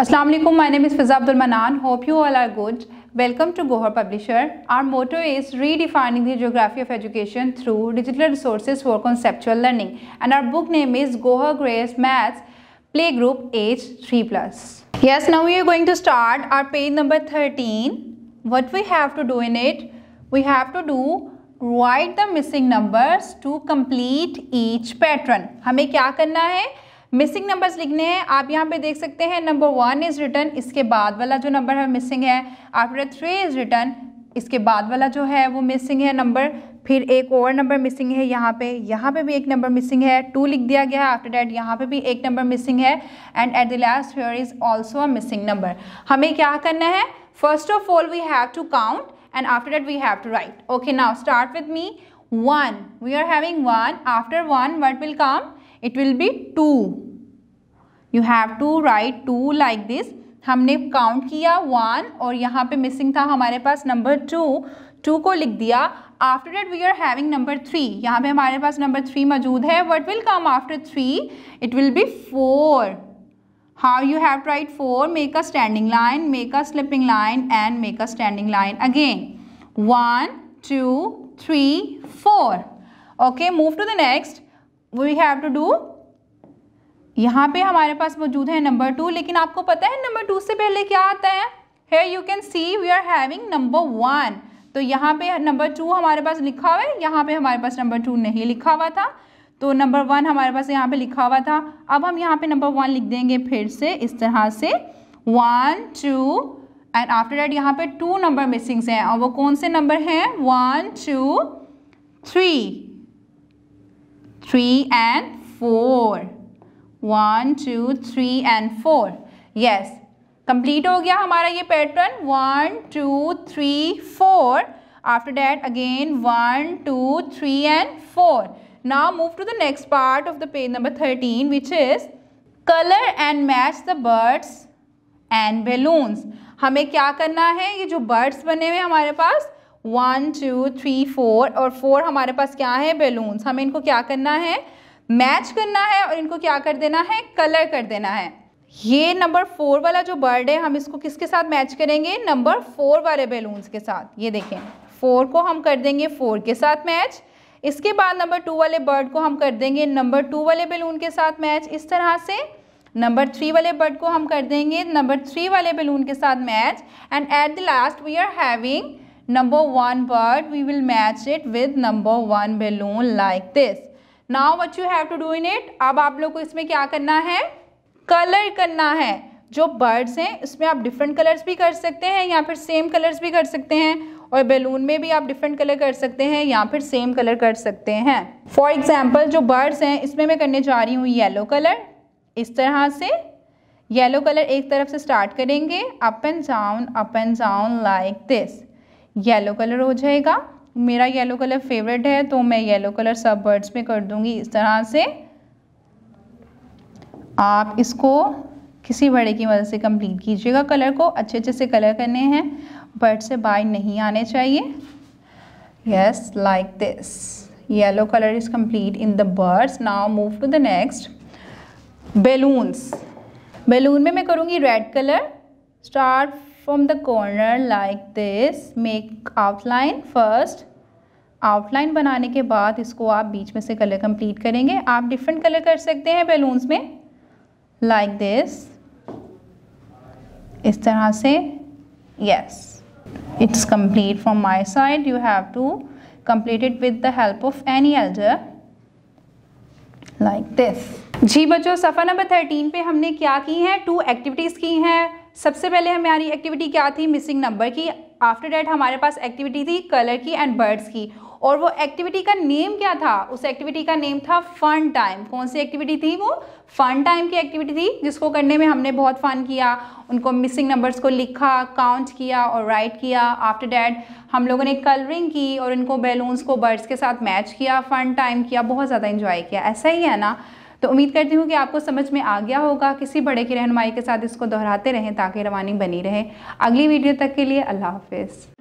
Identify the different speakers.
Speaker 1: Assalamu alaikum, my name is Fiza Abdul Manan. Hope you all are good. Welcome to Gohar Publisher. Our motto is redefining the geography of education through digital resources for conceptual learning. And our book name is Gohar Grace Maths Playgroup Age 3 Plus. Yes, now we are going to start our page number 13. What we have to do in it? We have to do write the missing numbers to complete each pattern. हमें क्या करना है? Missing numbers लिखने हैं आप यहाँ पे देख सकते हैं नंबर वन इज़ रिटर्न इसके बाद वाला जो नंबर है मिसिंग है आफ्टर थ्री इज़ रिटर्न इसके बाद वाला जो है वो मिसिंग है नंबर फिर एक और नंबर मिसिंग है यहाँ पे यहाँ पे भी एक नंबर मिसिंग है टू लिख दिया गया है आफ्टर डैट यहाँ पे भी एक नंबर मिसिंग है and at the last fair is also a missing number हमें क्या करना है first of all we have to count and after that we have to write okay now start with me one we are having one after one what will come it will be 2. You have to write 2 like this. हमने count किया one और यहाँ पे missing था हमारे पास number two to को लिख दिया after that we are having number three यहाँ पे हमारे पास नंबर थ्री मौजूद है what will come after three it will be four how you have write 4 make a standing line make a slipping line and make a standing line again One, two, three, four. okay move to the next we have to do यहाँ पे हमारे पास मौजूद है number two लेकिन आपको पता है number two से पहले क्या आता है है you can see we are having number one तो यहाँ पे नंबर टू हमारे पास लिखा हुआ है यहाँ पे हमारे पास नंबर टू नहीं लिखा हुआ था तो नंबर वन हमारे पास यहाँ पे लिखा हुआ था अब हम यहाँ पे नंबर वन लिख देंगे फिर से इस तरह से one two and after that यहाँ पे टू नंबर मिसिंग्स हैं और वो कौन से नंबर हैं one two three three and four. One two three and four yes complete हो गया हमारा ये pattern one two three four after that again one two three and four now move to the next part of the page number 13 which is color and match the birds and balloons हमें क्या करना है ये जो birds बने हुए हमारे पास वन टू थ्री फोर और फोर हमारे पास क्या है बेलून्स हमें इनको क्या करना है मैच करना है और इनको क्या कर देना है कलर कर देना है ये नंबर फोर वाला जो बर्ड है हम इसको किसके साथ मैच करेंगे नंबर फोर वाले बैलून्स के साथ ये देखें फोर को हम कर देंगे फोर के साथ मैच इसके बाद नंबर टू वाले बर्ड को हम कर देंगे नंबर टू वाले बैलून के साथ मैच इस तरह से नंबर थ्री वाले बर्ड को हम कर देंगे नंबर थ्री वाले बैलून के साथ match and at the last we are having number one but we will match it with number one balloon like this. Now what you have to do in it? अब आप लोग को इसमें क्या करना है कलर करना है जो बर्ड्स हैं उसमें आप डिफरेंट कलर्स भी कर सकते हैं या फिर सेम कलर्स भी कर सकते हैं और बैलून में भी आप डिफरेंट कलर कर सकते हैं या फिर सेम कलर कर सकते हैं फॉर एग्जाम्पल जो बर्ड्स हैं इसमें मैं करने जा रही हूँ येलो कलर इस तरह से येलो कलर एक तरफ से स्टार्ट करेंगे up and down up and down like this yellow colour हो जाएगा मेरा येलो कलर फेवरेट है तो मैं येलो कलर सब वर्ड्स में कर दूंगी इस तरह से आप इसको किसी बड़े की मदद से कंप्लीट कीजिएगा कलर को अच्छे अच्छे से कलर करने हैं बर्ड से बाय नहीं आने चाहिए yes like this yellow colour is complete in the birds now move to the next balloons balloon में मैं करूँगी red colour start from the corner like this make outline first outline बनाने के बाद इसको आप बीच में से कलर कंप्लीट करेंगे आप डिफरेंट कलर कर सकते हैं balloons में लाइक like दिस इस तरह से yes it's complete from my side you have to complete it with the help of any elder like this जी बच्चों सफ़ा नंबर थर्टीन पे हमने क्या की है टू एक्टिविटीज़ की हैं सबसे पहले हमारी एक्टिविटी क्या थी मिसिंग नंबर की आफ्टर डैट हमारे पास एक्टिविटी थी कलर की एंड बर्ड्स की और वो एक्टिविटी का नेम क्या था उस एक्टिविटी का नेम था फन टाइम कौन सी एक्टिविटी थी वो फन टाइम की एक्टिविटी थी जिसको करने में हमने बहुत फन किया उनको मिसिंग नंबर्स को लिखा काउंट किया और राइट किया आफ्टर डैट हम लोगों ने कलरिंग की और इनको बैलून्स को बर्ड्स के साथ मैच किया फन टाइम किया बहुत ज़्यादा इंजॉय किया ऐसा ही है ना तो उम्मीद करती हूँ कि आपको समझ में आ गया होगा किसी बड़े की रहनुमाई के साथ इसको दोहराते रहें ताकि रवानी बनी रहे अगली वीडियो तक के लिए अल्लाह हाफिज़